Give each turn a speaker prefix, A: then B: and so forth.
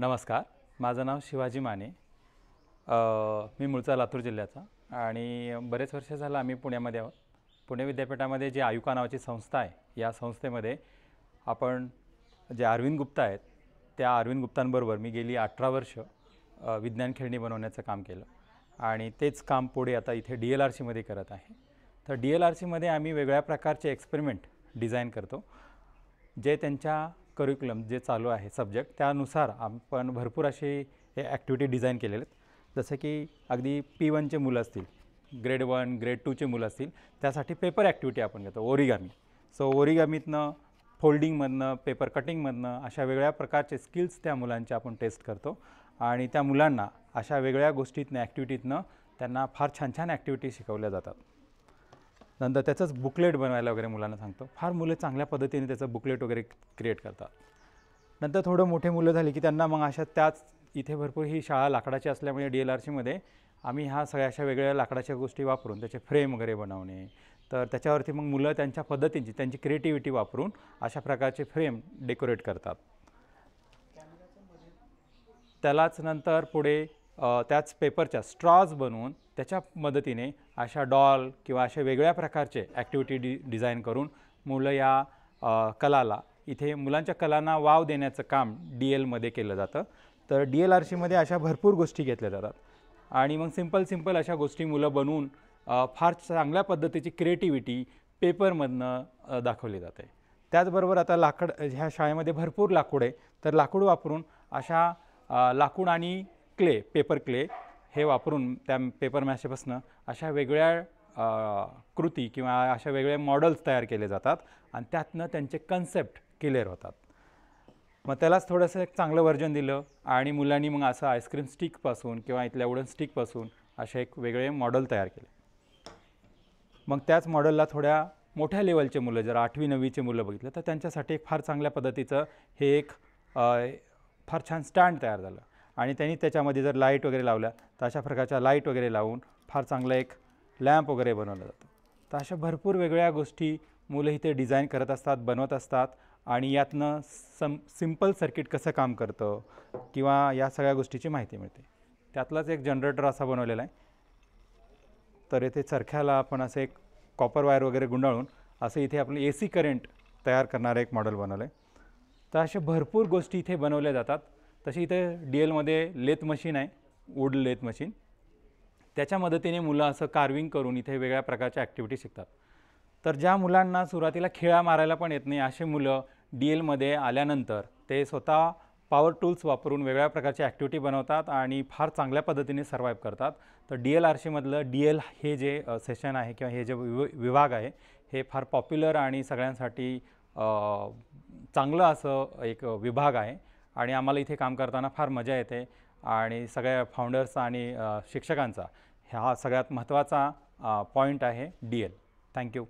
A: नमस्कार माझं नाव शिवाजी माने मी मूळचा लातूर जिल्ह्याचा आणि बरेच वर्ष झालं आम्ही पुण्यामध्ये आहोत पुणे विद्यापीठामध्ये जी आयुका नावाची संस्था आहे या संस्थेमध्ये आपण जे अरविंद गुप्ता आहेत त्या अरविंद गुप्तांबरोबर मी गेली अठरा वर्ष विज्ञान खेळणी बनवण्याचं काम केलं आणि तेच काम पुढे आता इथे डी एल आर सीमध्ये करत आहे तर डी एल आर सीमध्ये आम्ही वेगळ्या प्रकारचे एक्सपेरिमेंट डिझाईन करतो जे त्यांच्या करिक्युलम जे चालू आहे सब्जेक्ट त्यानुसार आपण भरपूर असे हे ॲक्टिव्हिटी डिझाईन केलेले आहेत जसे की अगदी पी वनचे मुलं असतील ग्रेड वन ग्रेड टूचे मुलं असतील त्यासाठी पेपर ॲक्टिव्हिटी आपण घेतो ओरिगामी सो ओरिगामीतनं फोल्डिंगमधनं पेपर कटिंगमधनं अशा वेगळ्या प्रकारचे स्किल्स त्या मुलांचे आपण टेस्ट करतो आणि त्या मुलांना अशा वेगळ्या गोष्टीतनं ॲक्टिव्हिटीतनं त्यांना फार छान छान ॲक्टिव्हिटी शिकवल्या जातात नंतर त्याचंच बुकलेट बनवायला वगैरे मुलांना सांगतो फार मुलं चांगल्या पद्धतीने त्याचं बुकलेट वगैरे क्रिएट करतात नंतर थोडं मोठे मुलं झाली की त्यांना मग अशा त्याच इथे भरपूर ही शाळा लाकडाची असल्यामुळे डी एल आर सीमध्ये आम्ही ह्या सगळ्या अशा वेगळ्या लाकडाच्या गोष्टी वापरून त्याचे फ्रेम वगैरे बनवणे तर त्याच्यावरती मग मुलं त्यांच्या पद्धतींची त्यांची क्रिएटिव्हिटी वापरून अशा प्रकारचे फ्रेम डेकोरेट करतात त्यालाच नंतर पुढे त्याच पेपरच्या स्ट्रॉज बनवून त्याच्या मदतीने अशा डॉल किंवा अशा वेगळ्या प्रकारचे ॲक्टिव्हिटी डि डिझाईन करून मुलं या कलाला इथे मुलांच्या कलांना वाव देण्याचं काम डी एलमध्ये केलं जातं तर डी एल आर सीमध्ये अशा भरपूर गोष्टी घेतल्या जातात आणि मग सिंपल सिंपल अशा गोष्टी मुलं बनवून फार चांगल्या पद्धतीची क्रिएटिव्हिटी पेपरमधनं दाखवली जाते त्याचबरोबर आता लाकड ह्या शाळेमध्ये भरपूर लाकूड आहे तर लाकूड वापरून अशा लाकूड आणि क्ले पेपर क्ले हे वापरून त्या पेपर मॅशेपासनं अशा वेगळ्या कृती किंवा अशा वेगळ्या मॉडल्स तयार केले जातात आणि त्यातनं त्यांचे कन्सेप्ट क्लिअर होतात मग त्यालाच थोडंसं एक चांगलं व्हर्जन दिलं आणि मुलांनी मग असं आईस्क्रीम स्टिकपासून किंवा इथल्या वुडन स्टिकपासून असे एक वेगळे मॉडेल तयार केले मग त्याच मॉडेलला थोड्या मोठ्या लेवलचे मुलं जर आठवी नववीचे मुलं बघितलं तर त्यांच्यासाठी एक फार चांगल्या पद्धतीचं हे एक फार छान स्टँड तयार झालं आणि त्यांनी त्याच्यामध्ये जर लाईट वगैरे लावल्या तर अशा प्रकारच्या लाईट वगैरे लावून फार चांगलं एक लॅम्प वगैरे बनवलं जातं तर अशा भरपूर वेगळ्या गोष्टी मुलं इथे डिझाईन करत असतात बनवत असतात आणि यातनं सम सिम्पल सर्किट कसं काम करतं किंवा या सगळ्या गोष्टीची माहिती मिळते त्यातलाच एक जनरेटर असा बनवलेला आहे तर येथे चरख्याला आपण असं एक कॉपर वायर वगैरे गुंडाळून असं इथे आपण ए सी करंट तयार करणारं एक मॉडेल बनवलं आहे तर अशा भरपूर गोष्टी इथे बनवल्या जातात तशी इथे डी एलमध्ये लेथ मशीन आहे वूड लेथ मशीन त्याच्या मदतीने मुलं असं कार्विंग करून इथे वेगळ्या प्रकारच्या ॲक्टिव्हिटी शिकतात तर ज्या मुलांना सुरुवातीला खिळा मारायला पण येत नाही असे मुलं डी एलमध्ये आल्यानंतर ते स्वतः पॉवर टूल्स वापरून वेगळ्या प्रकारची ॲक्टिव्हिटी बनवतात आणि फार चांगल्या पद्धतीने सर्वाईव्ह करतात तर डी एल आर सीमधलं डी एल हे जे सेशन आहे किंवा हे जे विभाग आहे हे फार पॉप्युलर आणि सगळ्यांसाठी चांगलं असं एक विभाग आहे आणि आम्हाला इथे काम करताना फार मजा येते आणि सगळ्या फाउंडर्सचा आणि शिक्षकांचा हा सगळ्यात महत्त्वाचा पॉईंट आहे डी एल थँक्यू